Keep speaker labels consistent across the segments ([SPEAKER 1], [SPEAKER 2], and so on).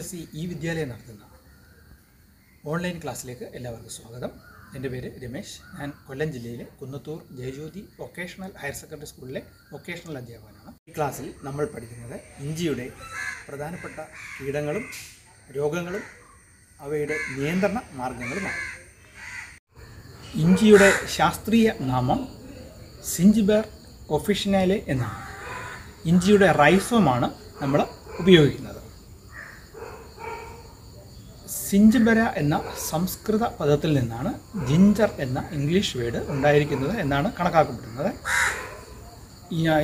[SPEAKER 1] S E ഈ വിദ്യാലയം നടത്തുന്ന ഓൺലൈൻ ക്ലാസ്സിലേക്ക് എല്ലാവർക്കും സ്വാഗതം എൻ്റെ പേര് രമേശ് ഞാൻ കൊല്ലം ജില്ലയിലെ Kunnathur Jayajyothi vocational higher secondary സ്കൂളിലെ വൊക്കേഷണൽ അധ്യാപകനാണ് ഈ ക്ലാസ്സിൽ നമ്മൾ പഠിക്കുന്നത് ഇഞ്ചിയുടെ പ്രധാനപ്പെട്ട കീടങ്ങളും രോഗങ്ങളും അവയുടെ നിയന്ത്രണ മാർഗങ്ങളുമാണ് ഇഞ്ചിയുടെ ശാസ്ത്രീയ നാമം സിഞ്ചിബർ ഒഫിഷനാലെ എന്നാണ് ഇഞ്ചിയുടെ റൈസോമാണ് നമ്മൾ ഉപയോഗിക്കുന്നത് സിഞ്ചിബര എന്ന സംസ്കൃത പദത്തിൽ നിന്നാണ് ജിഞ്ചർ എന്ന ഇംഗ്ലീഷ് വേഡ് ഉണ്ടായിരിക്കുന്നത് എന്നാണ് കണക്കാക്കപ്പെടുന്നത്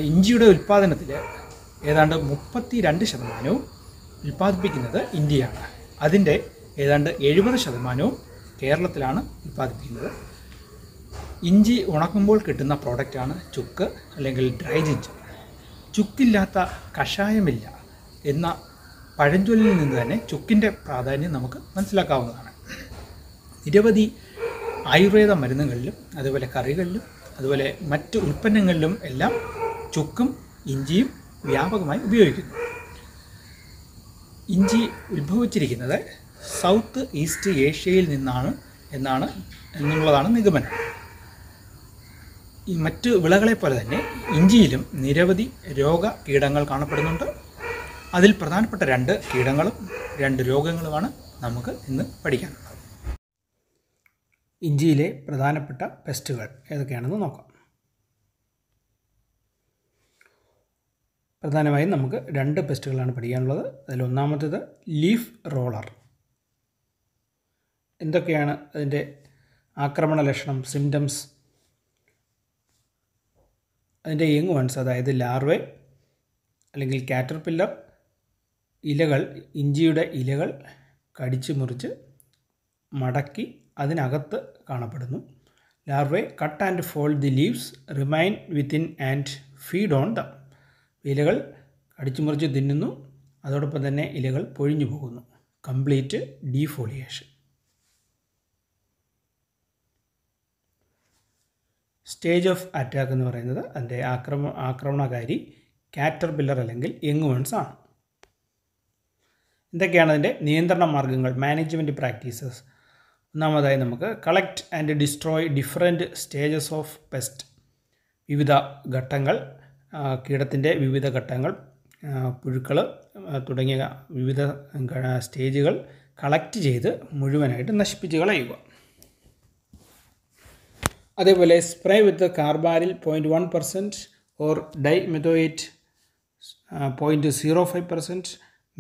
[SPEAKER 1] ഇഞ്ചിയുടെ ഉൽപ്പാദനത്തിൽ ഏതാണ്ട് മുപ്പത്തി രണ്ട് ശതമാനവും ഉൽപ്പാദിപ്പിക്കുന്നത് ഇന്ത്യയാണ് അതിൻ്റെ ഏതാണ്ട് എഴുപത് ശതമാനവും കേരളത്തിലാണ് ഉൽപ്പാദിപ്പിക്കുന്നത് ഇഞ്ചി ഉണക്കുമ്പോൾ കിട്ടുന്ന പ്രോഡക്റ്റാണ് ചുക്ക് അല്ലെങ്കിൽ ഡ്രൈ ജിഞ്ചർ ചുക്കില്ലാത്ത കഷായമില്ല എന്ന പഴഞ്ചൊല്ലിൽ നിന്ന് തന്നെ ചുക്കിൻ്റെ പ്രാധാന്യം നമുക്ക് മനസ്സിലാക്കാവുന്നതാണ് നിരവധി ആയുർവേദ മരുന്നുകളിലും അതുപോലെ കറികളിലും അതുപോലെ മറ്റ് ഉൽപ്പന്നങ്ങളിലും എല്ലാം ചുക്കും ഇഞ്ചിയും വ്യാപകമായി ഉപയോഗിക്കുന്നു ഇഞ്ചി ഉത്ഭവിച്ചിരിക്കുന്നത് സൗത്ത് ഈസ്റ്റ് ഏഷ്യയിൽ നിന്നാണ് എന്നാണ് എന്നുള്ളതാണ് നിഗമനം ഈ മറ്റ് വിളകളെ പോലെ തന്നെ ഇഞ്ചിയിലും നിരവധി രോഗ കീടങ്ങൾ കാണപ്പെടുന്നുണ്ട് അതിൽ പ്രധാനപ്പെട്ട രണ്ട് കീടങ്ങളും രണ്ട് രോഗങ്ങളുമാണ് നമുക്ക് ഇന്ന് പഠിക്കാനുള്ളത് ഇഞ്ചിയിലെ പ്രധാനപ്പെട്ട പെസ്റ്റുകൾ ഏതൊക്കെയാണെന്ന് നോക്കാം പ്രധാനമായും നമുക്ക് രണ്ട് പെസ്റ്റുകളാണ് പഠിക്കാനുള്ളത് അതിൽ ഒന്നാമത്തേത് ലീഫ് റോളർ എന്തൊക്കെയാണ് അതിൻ്റെ ആക്രമണ ലക്ഷണം സിംറ്റംസ് അതിൻ്റെ യങ് വൺസ് അതായത് ലാർവേ അല്ലെങ്കിൽ കാറ്റർപില്ലർ ഇലകൾ ഇഞ്ചിയുടെ ഇലകൾ കടിച്ചു മുറിച്ച് മടക്കി അതിനകത്ത് കാണപ്പെടുന്നു larvae cut and fold the leaves remain within and feed on them ഇലകൾ കടിച്ചു മുറിച്ച് തിന്നുന്നു അതോടൊപ്പം തന്നെ ഇലകൾ പൊഴിഞ്ഞു പോകുന്നു complete defoliation stage of attack എന്ന് പറയുന്നത് അതിൻ്റെ ആക്രമ ആക്രമണകാരി കാറ്റർപില്ലർ അല്ലെങ്കിൽ യങ് വൺസ് ആണ് എന്തൊക്കെയാണ് അതിൻ്റെ നിയന്ത്രണ മാർഗ്ഗങ്ങൾ മാനേജ്മെൻറ്റ് പ്രാക്ടീസസ് ഒന്നാമതായി നമുക്ക് collect and destroy different stages of pest വിവിധ ഘട്ടങ്ങൾ കീടത്തിൻ്റെ വിവിധ ഘട്ടങ്ങൾ പുഴുക്കൾ തുടങ്ങിയ വിവിധ സ്റ്റേജുകൾ കളക്ട് ചെയ്ത് മുഴുവനായിട്ട് നശിപ്പിച്ച് കളയുക അതേപോലെ spray with carbaryl point one percent or dimethoate point zero five percent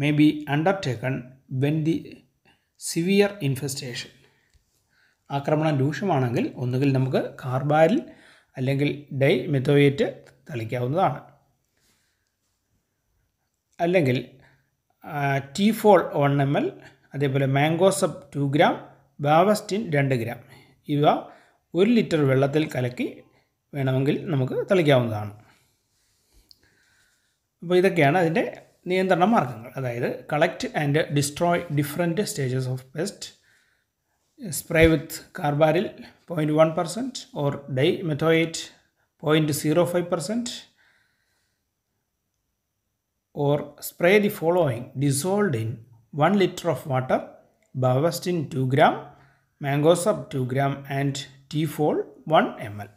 [SPEAKER 1] may be undertaken when the severe infestation ആക്രമണം രൂക്ഷമാണെങ്കിൽ ഒന്നുകിൽ നമുക്ക് കാർബാരിൽ അല്ലെങ്കിൽ ഡൈ മെത്തോയേറ്റ് തളിക്കാവുന്നതാണ് അല്ലെങ്കിൽ ടീഫോൾ വൺ എം എൽ അതേപോലെ മാംഗോസപ്പ് ടു ഗ്രാം ബാവസ്റ്റിൻ രണ്ട് ഗ്രാം ഇവ ഒരു ലിറ്റർ വെള്ളത്തിൽ കലക്കി വേണമെങ്കിൽ നമുക്ക് തളിക്കാവുന്നതാണ് അപ്പോൾ ഇതൊക്കെയാണ് അതിൻ്റെ നിയന്ത്രണ മാർഗങ്ങൾ അതായത് collect and destroy different stages of pest spray with carbaryl point one percent or dimethoate point zero five percent or spray the following dissolved in one litre of water Bavistin two gram mancozeb two gram and Teepol one M L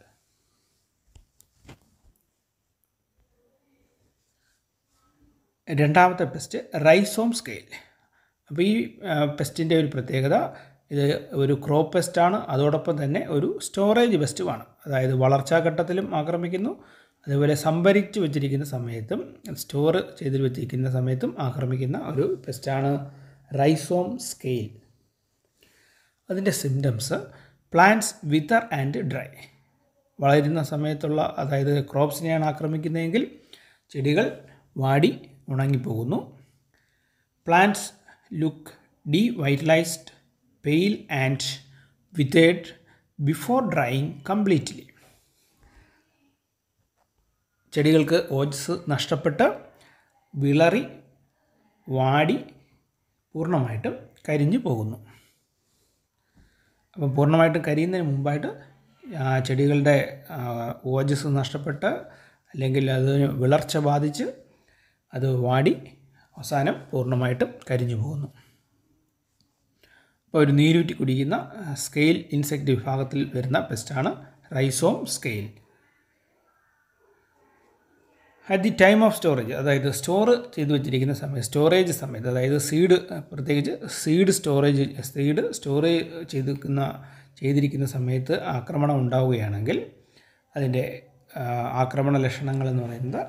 [SPEAKER 1] രണ്ടാമത്തെ pest rhizome scale അപ്പോൾ ഈ പെസ്റ്റിൻ്റെ ഒരു പ്രത്യേകത ഇത് ഒരു crop പെസ്റ്റാണ് അതോടൊപ്പം തന്നെ ഒരു സ്റ്റോറേജ് പെസ്റ്റുമാണ് അതായത് വളർച്ചാ ഘട്ടത്തിലും ആക്രമിക്കുന്നു അതുപോലെ സംഭരിച്ച് വെച്ചിരിക്കുന്ന സമയത്തും സ്റ്റോർ ചെയ്ത് വെച്ചിരിക്കുന്ന സമയത്തും ആക്രമിക്കുന്ന ഒരു പെസ്റ്റാണ് റൈസോം സ്കെയിൽ അതിൻ്റെ symptoms plants wither and dry വളരുന്ന സമയത്തുള്ള അതായത് ക്രോപ്സിനെയാണ് ആക്രമിക്കുന്നതെങ്കിൽ ചെടികൾ വാടി ഉണങ്ങിപ്പോകുന്നു plants look devitalised pale and വിതേഡ് ബിഫോർ ഡ്രൈയിങ് കംപ്ലീറ്റ്ലി ചെടികൾക്ക് ഓജസ് നഷ്ടപ്പെട്ട് വിളറി വാടി പൂർണ്ണമായിട്ടും കരിഞ്ഞു പോകുന്നു അപ്പം പൂർണ്ണമായിട്ടും കരിയുന്നതിന് മുമ്പായിട്ട് ചെടികളുടെ ഓജസ് നഷ്ടപ്പെട്ട് അല്ലെങ്കിൽ അതിന് വിളർച്ച ബാധിച്ച് അത് വാടി അവസാനം പൂർണ്ണമായിട്ടും കരിഞ്ഞു പോകുന്നു അപ്പോൾ ഒരു നീരൂറ്റി കുടിക്കുന്ന സ്കെയിൽ ഇൻസെക്റ്റ് വിഭാഗത്തിൽ വരുന്ന പെസ്റ്റാണ് rhizome scale at the time of storage അതായത് സ്റ്റോർ ചെയ്തു വെച്ചിരിക്കുന്ന സമയത്ത് സ്റ്റോറേജ് സമയത്ത് അതായത് സീഡ് പ്രത്യേകിച്ച് സീഡ് സ്റ്റോറേജ് സീഡ് സ്റ്റോറേജ് ചെയ്തിരിക്കുന്ന ചെയ്തിരിക്കുന്ന സമയത്ത് ആക്രമണം ഉണ്ടാവുകയാണെങ്കിൽ അതിൻ്റെ ആക്രമണ ലക്ഷണങ്ങൾ എന്ന് പറയുന്നത്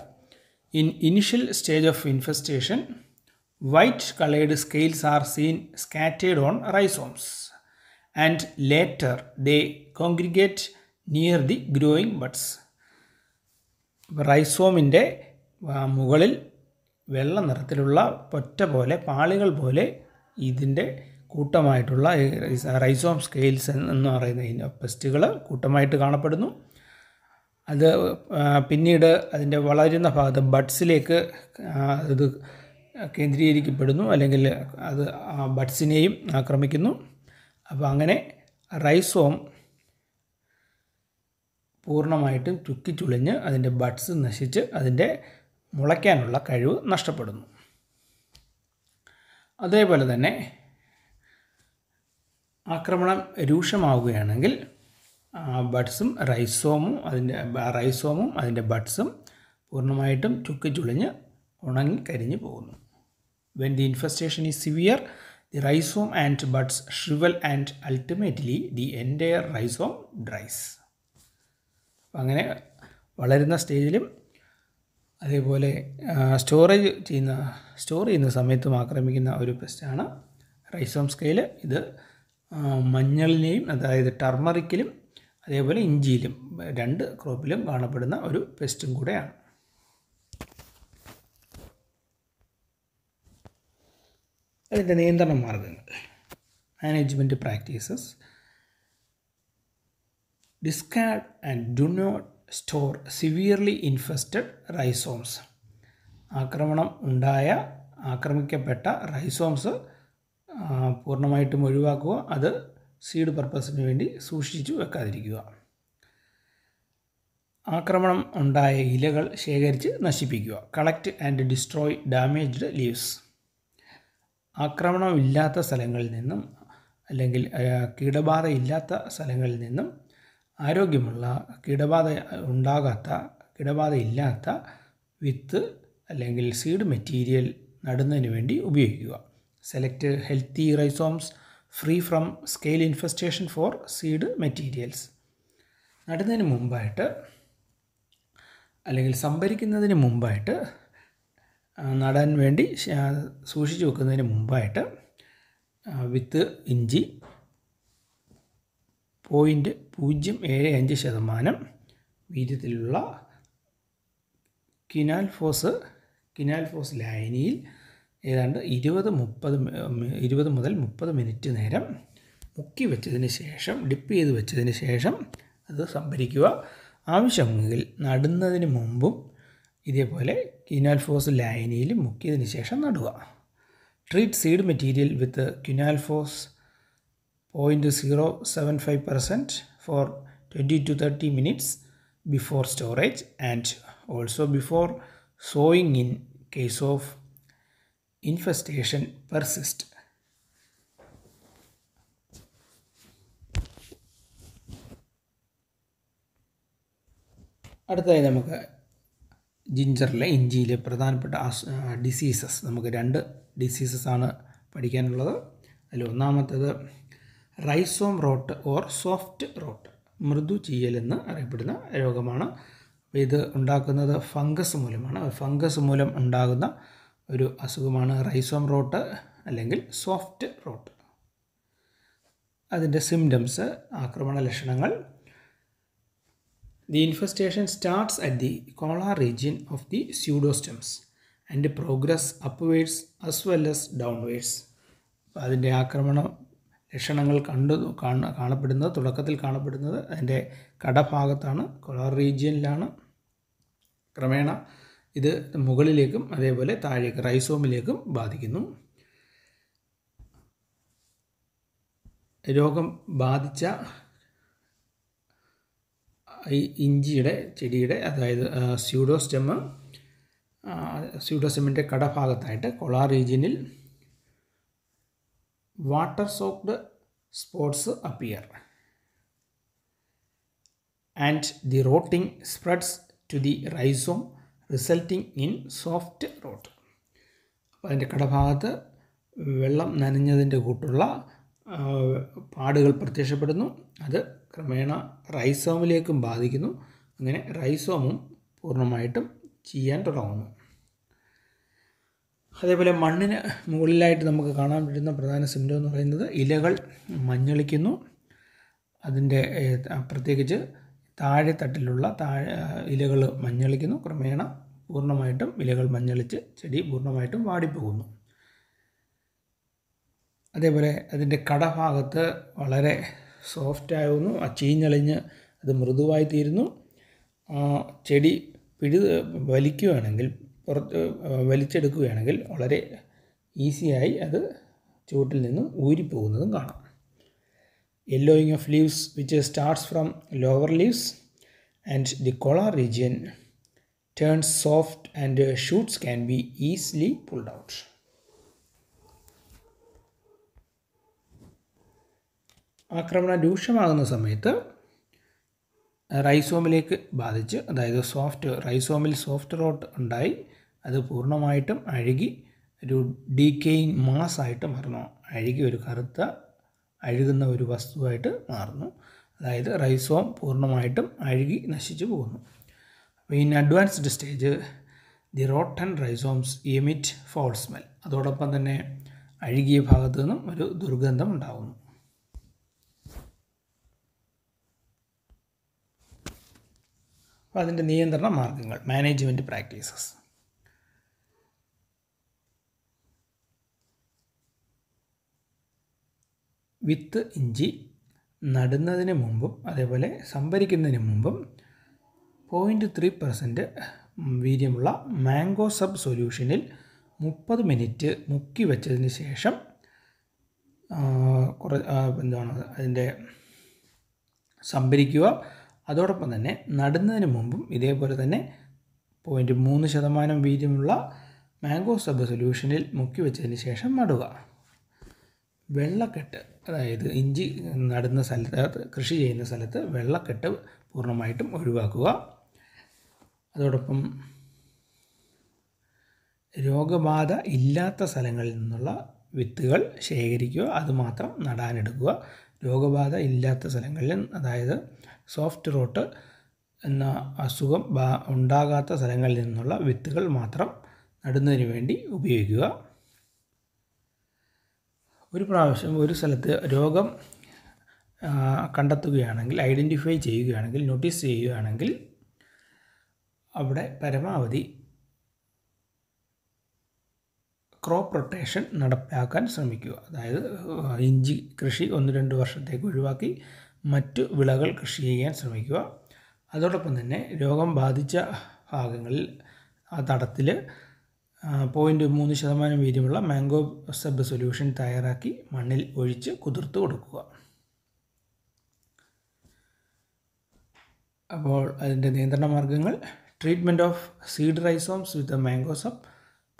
[SPEAKER 1] in initial stage of infestation white coloured scales are seen scattered on rhizomes and later they congregate near the growing buds റൈസോമിൻ്റെ മുകളിൽ വെള്ള നിറത്തിലുള്ള ഒറ്റ പോലെ പാളികൾ പോലെ ഇതിൻ്റെ കൂട്ടമായിട്ടുള്ള റൈസോം സ്കെയിൽസ് എന്ന് പറയുന്ന പെസ്റ്റുകൾ കൂട്ടമായിട്ട് കാണപ്പെടുന്നു അത് പിന്നീട് അതിൻ്റെ വളരുന്ന ഭാഗത്ത് ബഡ്സിലേക്ക് ഇത് കേന്ദ്രീകരിക്കപ്പെടുന്നു അല്ലെങ്കിൽ അത് ബഡ്സിനെയും ആക്രമിക്കുന്നു അപ്പോൾ അങ്ങനെ റൈസോം പൂർണ്ണമായിട്ടും ചുക്കിച്ചുളിഞ്ഞ് അതിൻ്റെ ബഡ്സ് നശിച്ച് അതിൻ്റെ മുളയ്ക്കാനുള്ള കഴിവ് നഷ്ടപ്പെടുന്നു അതേപോലെ തന്നെ ആക്രമണം രൂക്ഷമാവുകയാണെങ്കിൽ ബഡ്സും റൈസോമും അതിൻ്റെ റൈസോമും അതിൻ്റെ ബഡ്സും പൂർണ്ണമായിട്ടും ചുളിഞ്ഞ് ഉണങ്ങി കരിഞ്ഞു പോകുന്നു when the infestation is severe the rhizome and buds shrivel and ultimately the entire rhizome dries അങ്ങനെ വളരുന്ന സ്റ്റേജിലും അതേപോലെ സ്റ്റോറേജ് ചെയ്യുന്ന സ്റ്റോർ ചെയ്യുന്ന സമയത്തും ആക്രമിക്കുന്ന ഒരു പെസ്റ്റാണ് റൈസോം സ്കെയിൽ ഇത് മഞ്ഞളിനെയും അതായത് ടർമറിക്കിലും അതേപോലെ ഇഞ്ചിയിലും രണ്ട് ക്രോപ്പിലും കാണപ്പെടുന്ന ഒരു പെസ്റ്റും കൂടെയാണ് അതിൻ്റെ നിയന്ത്രണ മാർഗങ്ങൾ management practices discard and do not store severely infested rhizomes ആക്രമണം ഉണ്ടായ ആക്രമിക്കപ്പെട്ട റൈസോംസ് പൂർണ്ണമായിട്ടും ഒഴിവാക്കുക അത് സീഡ് പർപ്പസിന് വേണ്ടി സൂക്ഷിച്ചു വെക്കാതിരിക്കുക ആക്രമണം ഉണ്ടായ ഇലകൾ ശേഖരിച്ച് നശിപ്പിക്കുക collect and destroy damaged leaves ആക്രമണമില്ലാത്ത സ്ഥലങ്ങളിൽ നിന്നും അല്ലെങ്കിൽ കീടബാധ ഇല്ലാത്ത സ്ഥലങ്ങളിൽ നിന്നും ആരോഗ്യമുള്ള കീടബാധ ഉണ്ടാകാത്ത കീടബാധ ഇല്ലാത്ത വിത്ത് അല്ലെങ്കിൽ സീഡ് മെറ്റീരിയൽ നടുന്നതിന് വേണ്ടി ഉപയോഗിക്കുക select healthy rhizomes free from scale infestation for seed materials നടുന്നതിന് മുമ്പായിട്ട് അല്ലെങ്കിൽ സംഭരിക്കുന്നതിന് മുമ്പായിട്ട് നടാൻ വേണ്ടി സൂക്ഷിച്ചു വെക്കുന്നതിന് മുമ്പായിട്ട് വിത്ത് ഇഞ്ചി പോയിൻ്റ് പൂജ്യം ഏഴ് അഞ്ച് ശതമാനം വീര്യത്തിലുള്ള കിനാൽ ഫോസ് കിനാൽ ഫോസ് ലായനിയിൽ ഏതാണ്ട് ഇരുപത് മുപ്പത് ഇരുപത് മുതൽ മുപ്പത് മിനിറ്റ് നേരം മുക്കി വെച്ചതിന് ശേഷം ഡിപ്പ് ചെയ്ത് വെച്ചതിന് ശേഷം അത് സംഭരിക്കുക ആവശ്യമെങ്കിൽ നടുന്നതിന് മുമ്പും ഇതേപോലെ ക്യുനാൽഫോസ് ലായനിയിൽ മുക്കിയതിന് ശേഷം നടുക treat seed material with quinalphos point zero seven five percent for twenty to thirty minutes before storage and also before sowing in case of infestation persist അടുത്തതായി നമുക്ക് ജിഞ്ചറിലെ ഇഞ്ചിയിലെ പ്രധാനപ്പെട്ട ഡിസീസസ് നമുക്ക് രണ്ട് ഡിസീസസ് ആണ് പഠിക്കാനുള്ളത് അതിൽ ഒന്നാമത്തേത് rhizome rot or soft rot മൃദു ചീയൽ എന്ന് അറിയപ്പെടുന്ന രോഗമാണ് ഇത് ഉണ്ടാക്കുന്നത് ഫംഗസ് മൂലമാണ് ഫംഗസ് മൂലം ഉണ്ടാകുന്ന ഒരു അസുഖമാണ് റൈസോം റോട്ട് അല്ലെങ്കിൽ സോഫ്റ്റ് റോട്ട് അതിൻ്റെ സിംറ്റംസ് ആക്രമണ ലക്ഷണങ്ങൾ the infestation starts at the the region of the the pseudostems and progress upwards as well as അപ്പോൾ അതിൻ്റെ ആക്രമണ ലക്ഷണങ്ങൾ കണ്ടു കാണപ്പെടുന്നത് തുടക്കത്തിൽ കാണപ്പെടുന്നത് അതിൻ്റെ കടഭാഗത്താണ് കൊളാർ റീജിയനിലാണ് ക്രമേണ ഇത് മുകളിലേക്കും അതേപോലെ താഴേക്ക് റൈസോമിലേക്കും ബാധിക്കുന്നു രോഗം ബാധിച്ച ഈ ഇഞ്ചിയുടെ ചെടിയുടെ അതായത് സ്യൂഡോസ്റ്റെമ്മ് സ്യൂഡോസ്റ്റെമ്മിൻ്റെ കടഭാഗത്തായിട്ട് കൊളാർ റീജിയനിൽ water soaked spots appear and the rotting spreads to the rhizome resulting in soft rot അപ്പോൾ അതിൻ്റെ കടഭാഗത്ത് വെള്ളം നനഞ്ഞതിൻ്റെ കൂട്ടുള്ള പാടുകൾ പ്രത്യക്ഷപ്പെടുന്നു അത് ക്രമേണ റൈസോമിലേക്കും ബാധിക്കുന്നു അങ്ങനെ റൈസോമും പൂർണ്ണമായിട്ടും ചെയ്യാൻ തുടങ്ങുന്നു അതേപോലെ മണ്ണിന് മുകളിലായിട്ട് നമുക്ക് കാണാൻ പറ്റുന്ന പ്രധാന സിംറ്റം എന്ന് പറയുന്നത് ഇലകൾ മഞ്ഞളിക്കുന്നു അതിൻ്റെ പ്രത്യേകിച്ച് താഴെത്തട്ടിലുള്ള താഴെ ഇലകൾ മഞ്ഞളിക്കുന്നു ക്രമേണ പൂർണ്ണമായിട്ടും ഇലകൾ മഞ്ഞളിച്ച് ചെടി പൂർണ്ണമായിട്ടും വാടിപ്പോകുന്നു അതേപോലെ അതിൻ്റെ കടഭാഗത്ത് വളരെ സോഫ്റ്റാകുന്നു ആ ചീഞ്ഞളിഞ്ഞ് അത് മൃദുവായി തീരുന്നു ചെടി പിഴു വലിക്കുകയാണെങ്കിൽ പുറത്ത് വലിച്ചെടുക്കുകയാണെങ്കിൽ വളരെ ഈസിയായി അത് ചുവട്ടിൽ നിന്നും ഊരിപ്പോകുന്നതും കാണാം yellowing of leaves which starts from lower leaves and the collar region turns soft and shoots can be easily pulled out. ആക്രമണം രൂക്ഷമാകുന്ന സമയത്ത് റൈസോമിലേക്ക് ബാധിച്ച് അതായത് സോഫ്റ്റ് റൈസോമിൽ സോഫ്റ്റ് റോട്ട് ഉണ്ടായി അത് പൂർണ്ണമായിട്ടും അഴുകി ഒരു ഡീക്കെയിങ് മാസ് ആയിട്ട് മാറുന്നു അഴുകി ഒരു കറുത്ത അഴുകുന്ന ഒരു വസ്തുവായിട്ട് മാറുന്നു അതായത് റൈസോം പൂർണ്ണമായിട്ടും അഴുകി നശിച്ചു പോകുന്നു അപ്പോൾ in advanced stage the rotten rhizomes emit foul smell അതോടൊപ്പം തന്നെ അഴുകിയ ഭാഗത്തു നിന്നും ഒരു ദുർഗന്ധം ഉണ്ടാകുന്നു അപ്പോൾ അതിൻ്റെ നിയന്ത്രണ മാർഗങ്ങൾ മാനേജ്മെൻറ്റ് പ്രാക്ടീസസ് വിത്ത് ഇഞ്ചി നടുന്നതിന് മുമ്പും അതേപോലെ സംഭരിക്കുന്നതിന് മുമ്പും പോയിൻറ്റ് ത്രീ പെർസെൻറ്റ് വീര്യമുള്ള മാംഗോ സബ് സൊല്യൂഷനിൽ മുപ്പത് മിനിറ്റ് മുക്കി വെച്ചതിന് ശേഷം കുറ എന്താണ് അതിൻ്റെ സംഭരിക്കുക അതോടൊപ്പം തന്നെ നടുന്നതിന് മുമ്പും ഇതേപോലെ തന്നെ പോയിൻറ്റ് മൂന്ന് ശതമാനം വീര്യമുള്ള മാംഗോ സബ് സൊല്യൂഷനിൽ മുക്കി വെച്ചതിന് ശേഷം നടുക വെള്ളക്കെട്ട് അതായത് ഇഞ്ചി നടുന്ന സ്ഥലത്ത് കൃഷി ചെയ്യുന്ന സ്ഥലത്ത് വെള്ളക്കെട്ട് പൂർണ്ണമായിട്ടും ഒഴിവാക്കുക അതോടൊപ്പം രോഗബാധ ഇല്ലാത്ത സ്ഥലങ്ങളിൽ നിന്നുള്ള വിത്തുകൾ ശേഖരിക്കുക അതുമാത്രം നടാനെടുക്കുക രോഗബാധ ഇല്ലാത്ത സ്ഥലങ്ങളിൽ അതായത് സോഫ്റ്റ് റോട്ട് എന്ന അസുഖം ഉണ്ടാകാത്ത സ്ഥലങ്ങളിൽ നിന്നുള്ള വിത്തുകൾ മാത്രം നടുന്നതിന് വേണ്ടി ഉപയോഗിക്കുക ഒരു പ്രാവശ്യം ഒരു സ്ഥലത്ത് രോഗം കണ്ടെത്തുകയാണെങ്കിൽ ഐഡൻറ്റിഫൈ ചെയ്യുകയാണെങ്കിൽ നോട്ടീസ് ചെയ്യുകയാണെങ്കിൽ അവിടെ പരമാവധി ക്രോപ്പ് റൊട്ടേഷൻ നടപ്പാക്കാൻ ശ്രമിക്കുക അതായത് ഇഞ്ചി കൃഷി ഒന്ന് രണ്ട് വർഷത്തേക്ക് ഒഴിവാക്കി മറ്റു വിളകൾ കൃഷി ചെയ്യാൻ ശ്രമിക്കുക അതോടൊപ്പം തന്നെ രോഗം ബാധിച്ച ഭാഗങ്ങളിൽ ആ തടത്തിൽ പോയിൻറ്റ് മൂന്ന് ശതമാനം വീര്യമുള്ള മാംഗോ സബ് സൊല്യൂഷൻ തയ്യാറാക്കി മണ്ണിൽ ഒഴിച്ച് കുതിർത്ത് കൊടുക്കുക അപ്പോൾ അതിൻ്റെ നിയന്ത്രണ മാർഗ്ഗങ്ങൾ treatment of seed rhizomes with mancozeb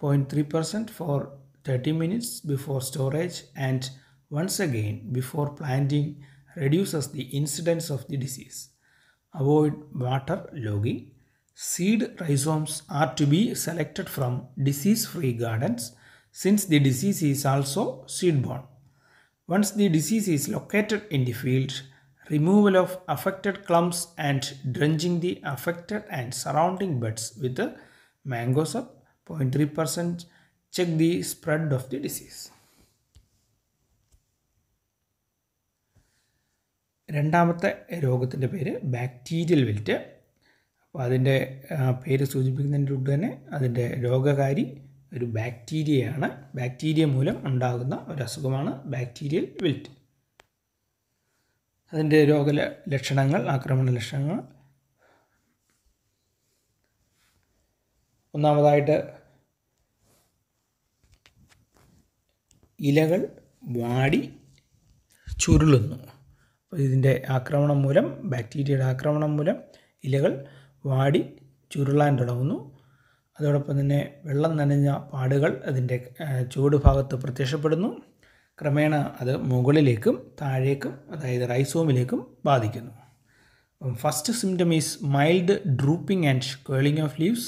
[SPEAKER 1] point three percent for thirty minutes before storage and once again before planting reduces the incidence of the disease avoid water logging seed rhizomes are to be selected from disease-free gardens since the disease is also seed-borne. Once the disease is located in the field, removal of affected clumps and drenching the affected and surrounding beds with a mango sap 0.3% check the spread of the disease. രണ്ടാമത്തെ രോഗത്തിൻ്റെ പേര് bacterial wilt അപ്പോൾ അതിൻ്റെ പേര് സൂചിപ്പിക്കുന്നതിൻ്റെ കൂട്ട് തന്നെ അതിൻ്റെ രോഗകാരി ഒരു ബാക്ടീരിയയാണ് ബാക്ടീരിയ മൂലം ഉണ്ടാകുന്ന ഒരു അസുഖമാണ് ബാക്ടീരിയൽ വിൽറ്റ് അതിൻ്റെ രോഗ ലക്ഷണങ്ങൾ ആക്രമണ ലക്ഷണങ്ങൾ ഒന്നാമതായിട്ട് ഇലകൾ വാടി ചുരുളുന്നു അപ്പോൾ ഇതിൻ്റെ ആക്രമണം മൂലം ബാക്ടീരിയയുടെ ആക്രമണം മൂലം ഇലകൾ വാടി ചുരുളാൻ തുടങ്ങുന്നു അതോടൊപ്പം തന്നെ വെള്ളം നനഞ്ഞ പാടുകൾ അതിൻ്റെ ചൂട് ഭാഗത്ത് പ്രത്യക്ഷപ്പെടുന്നു ക്രമേണ അത് മുകളിലേക്കും താഴേക്കും അതായത് റൈസോമിലേക്കും ബാധിക്കുന്നു അപ്പം first symptom is mild drooping and curling of leaves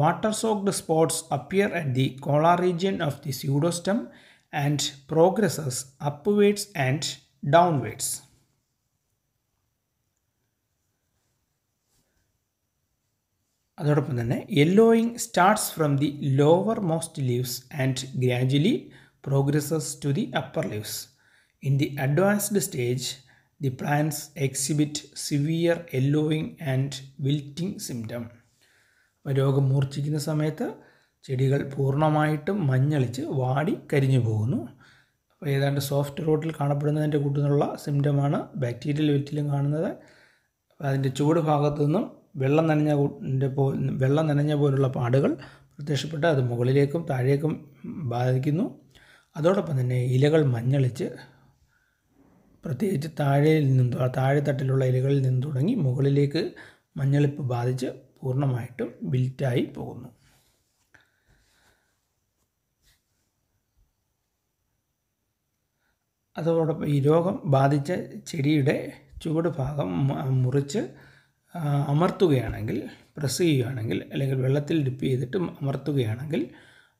[SPEAKER 1] water soaked spots appear at the collar region of the pseudostem and progresses upwards and downwards അതോടൊപ്പം തന്നെ yellowing starts from the lower most leaves and gradually progresses to the upper leaves in the advanced stage the plants exhibit severe yellowing and wilting symptom രോഗം മൂർച്ഛിക്കുന്ന സമയത്ത് ചെടികൾ പൂർണ്ണമായിട്ടും മഞ്ഞളിച്ച് വാടി കരിഞ്ഞു പോകുന്നു അപ്പോൾ ഏതാണ്ട് സോഫ്റ്റ് റോട്ടിൽ കാണപ്പെടുന്നതിൻ്റെ കൂട്ടുന്നുള്ള സിംറ്റമാണ് ബാക്ടീരിയൽ വെറ്റിലും കാണുന്നത് അപ്പോൾ അതിൻ്റെ ചൂട് ഭാഗത്തു നിന്നും വെള്ളം നനഞ്ഞ പോ വെള്ളം നനഞ്ഞ പോലുള്ള പാടുകൾ പ്രത്യക്ഷപ്പെട്ട് അത് മുകളിലേക്കും താഴേക്കും ബാധിക്കുന്നു അതോടൊപ്പം തന്നെ ഇലകൾ മഞ്ഞളിച്ച് പ്രത്യേകിച്ച് താഴെയിൽ നിന്നും താഴെത്തട്ടിലുള്ള ഇലകളിൽ നിന്ന് തുടങ്ങി മുകളിലേക്ക് മഞ്ഞളിപ്പ് ബാധിച്ച് പൂർണ്ണമായിട്ടും വിൽറ്റായി പോകുന്നു അതോടൊപ്പം ഈ രോഗം ബാധിച്ച ചെടിയുടെ ചുവട് ഭാഗം മുറിച്ച് അമർത്തുകയാണെങ്കിൽ പ്രസ് ചെയ്യുകയാണെങ്കിൽ അല്ലെങ്കിൽ വെള്ളത്തിൽ ഡിപ്പ് ചെയ്തിട്ട് അമർത്തുകയാണെങ്കിൽ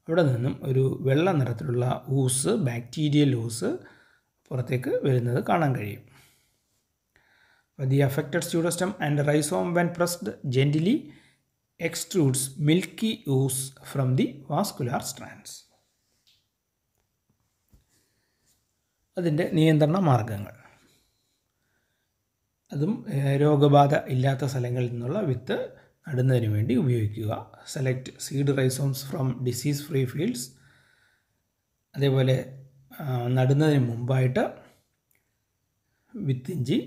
[SPEAKER 1] അവിടെ നിന്നും ഒരു വെള്ള നിറത്തിലുള്ള ഊസ് ബാക്ടീരിയൽ ഊസ് പുറത്തേക്ക് വരുന്നത് കാണാൻ കഴിയും the affected pseudostem and rhizome when pressed gently extrudes milky ooze from the vascular strands അതിൻ്റെ നിയന്ത്രണ മാർഗങ്ങൾ അതും രോഗബാധ ഇല്ലാത്ത സ്ഥലങ്ങളിൽ നിന്നുള്ള വിത്ത് നടുന്നതിന് വേണ്ടി ഉപയോഗിക്കുക select seed rhizomes from disease free fields അതേപോലെ നടുന്നതിന് മുമ്പായിട്ട് വിത്തിഞ്ചി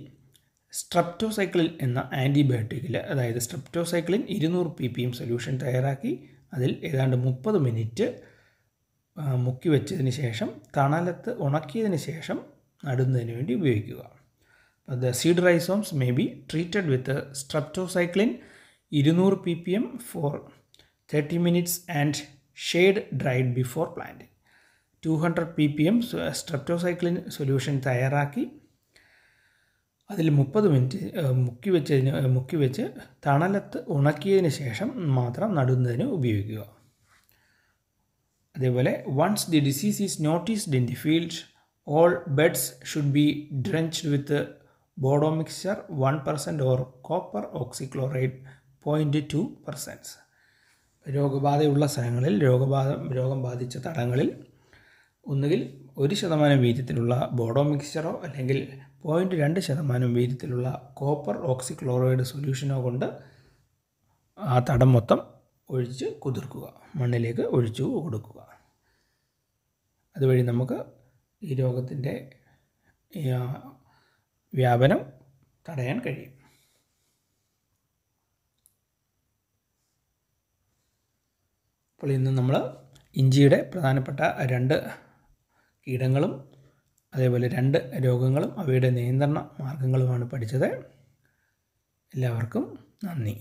[SPEAKER 1] സ്ട്രപ്റ്റോസൈക്ലിൻ എന്ന ആൻറ്റിബയോട്ടിക്കിൽ അതായത് സ്ട്രപ്റ്റോസൈക്ലിൻ ഇരുന്നൂറ് പി പി എം സൊല്യൂഷൻ തയ്യാറാക്കി അതിൽ ഏതാണ്ട് മുപ്പത് മിനിറ്റ് മുക്കി വെച്ചതിന് ശേഷം തണലത്ത് ഉണക്കിയതിന് ശേഷം നടുന്നതിന് വേണ്ടി ഉപയോഗിക്കുക the seed rhizomes may be treated with a streptocycline 200 ppm for 30 minutes and shade dried before planting two hundred P P M streptocycline solution തയ്യാറാക്കി അതിൽ മുപ്പത് മിനിറ്റ് മുക്കി വെച്ചതിന് മുക്കി വെച്ച് തണലത്ത് ഉണക്കിയതിന് ശേഷം മാത്രം നടുന്നതിന് ഉപയോഗിക്കുക അതേപോലെ once the disease is noticed in the field all beds should be drenched with ബോഡോ mixture one percent or copper oxychloride point two percents രോഗബാധയുള്ള സ്ഥലങ്ങളിൽ രോഗബാധ രോഗം ബാധിച്ച തടങ്ങളിൽ ഒന്നുകിൽ ഒരു ശതമാനം വീര്യത്തിലുള്ള ബോഡോ മിക്സ്ചറോ അല്ലെങ്കിൽ പോയിൻറ്റ് രണ്ട് ശതമാനം വീര്യത്തിലുള്ള കോപ്പർ ഓക്സിക്ലോറൈഡ് സൊല്യൂഷനോ കൊണ്ട് ആ തടം മൊത്തം ഒഴിച്ച് കുതിർക്കുക മണ്ണിലേക്ക് ഒഴിച്ചു കൊടുക്കുക അതുവഴി നമുക്ക് ഈ രോഗത്തിൻ്റെ വ്യാപനം തടയാൻ കഴിയും അപ്പോൾ ഇന്ന് നമ്മൾ ഇഞ്ചിയുടെ പ്രധാനപ്പെട്ട രണ്ട് കീടങ്ങളും അതേപോലെ രണ്ട് രോഗങ്ങളും അവയുടെ നിയന്ത്രണ മാർഗങ്ങളുമാണ് പഠിച്ചത് എല്ലാവർക്കും നന്ദി